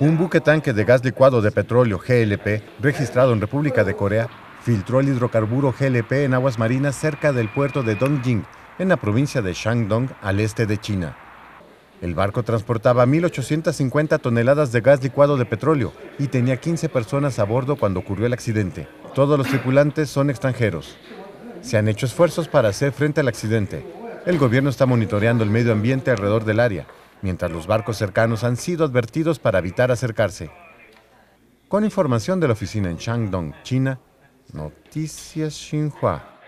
Un buque tanque de gas licuado de petróleo GLP, registrado en República de Corea, filtró el hidrocarburo GLP en aguas marinas cerca del puerto de Dongjing, en la provincia de Shandong, al este de China. El barco transportaba 1.850 toneladas de gas licuado de petróleo y tenía 15 personas a bordo cuando ocurrió el accidente. Todos los tripulantes son extranjeros. Se han hecho esfuerzos para hacer frente al accidente. El gobierno está monitoreando el medio ambiente alrededor del área mientras los barcos cercanos han sido advertidos para evitar acercarse. Con información de la oficina en Shandong, China, Noticias Xinhua.